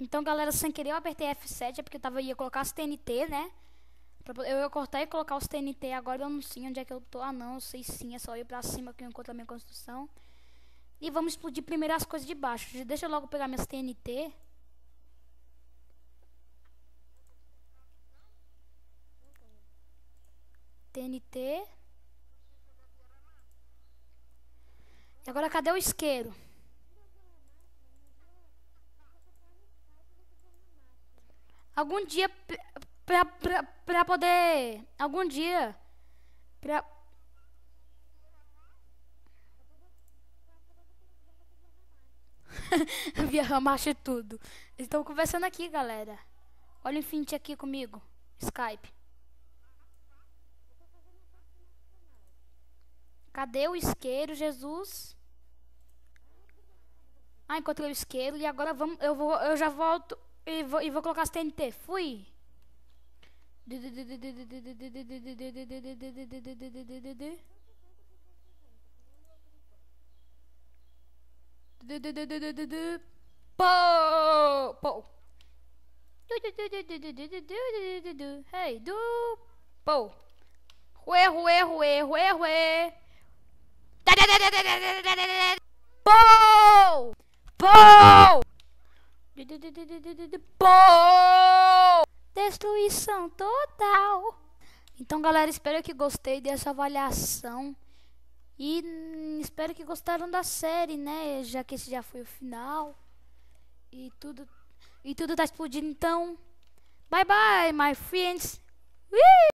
Então, galera, sem querer eu apertei F7, é porque eu tava, ia colocar os TNT, né? Eu ia cortar e colocar os TNT, agora eu não sei onde é que eu tô. Ah, não, sei sim, é só ir pra cima que eu encontro a minha construção. E vamos explodir primeiro as coisas de baixo. Deixa eu logo pegar minhas TNT. TNT. E agora cadê o isqueiro? algum dia pra, pra, pra poder. Algum dia. Pra. Via marcha tudo. Estão conversando aqui, galera. Olha o Infinity aqui comigo. Skype. Cadê o isqueiro, Jesus? Ah, encontrei o isqueiro e agora vamos, eu, vou, eu já volto e vou, e vou colocar as TNT. Fui. de de Hey, do! de de de de de de de de Destruição total. Então, galera, espero que gostei dessa avaliação. E espero que gostaram da série, né? Já que esse já foi o final. E tudo e tudo tá explodindo, então. Bye bye, my friends. Whee!